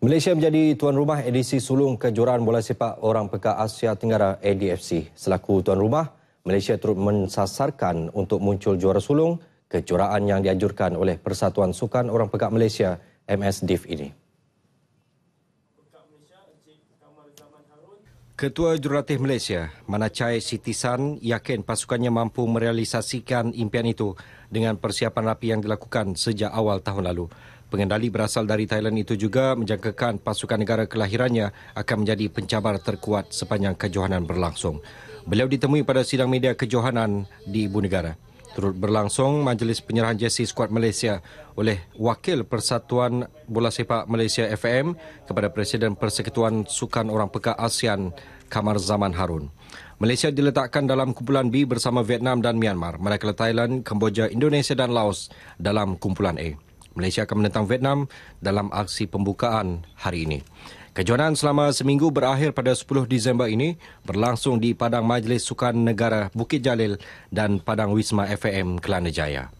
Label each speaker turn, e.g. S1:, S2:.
S1: Malaysia menjadi tuan rumah edisi sulung kejuaraan bola sepak orang peka Asia Tenggara ADFC. Selaku tuan rumah, Malaysia turut mensasarkan untuk muncul juara sulung kejuaraan yang dianjurkan oleh Persatuan Sukan Orang Pekak Malaysia MSDIF ini. Ketua Jurulatih Malaysia, Manachai Siti San, yakin pasukannya mampu merealisasikan impian itu dengan persiapan rapi yang dilakukan sejak awal tahun lalu. Pengendali berasal dari Thailand itu juga menjangkakan pasukan negara kelahirannya akan menjadi pencabar terkuat sepanjang kejohanan berlangsung. Beliau ditemui pada sidang media kejohanan di ibu negara. Turut berlangsung majlis penyerahan jersey skuad Malaysia oleh Wakil Persatuan Bola Sepak Malaysia FM kepada Presiden Persekutuan Sukan Orang Pekak ASEAN Kamar Zaman Harun. Malaysia diletakkan dalam kumpulan B bersama Vietnam dan Myanmar, manakala Thailand, Kemboja, Indonesia dan Laos dalam kumpulan A. Malaysia akan menentang Vietnam dalam aksi pembukaan hari ini. Kejohanan selama seminggu berakhir pada 10 Disember ini berlangsung di Padang Majlis Sukan Negara Bukit Jalil dan Padang Wisma FAM Kelana Jaya.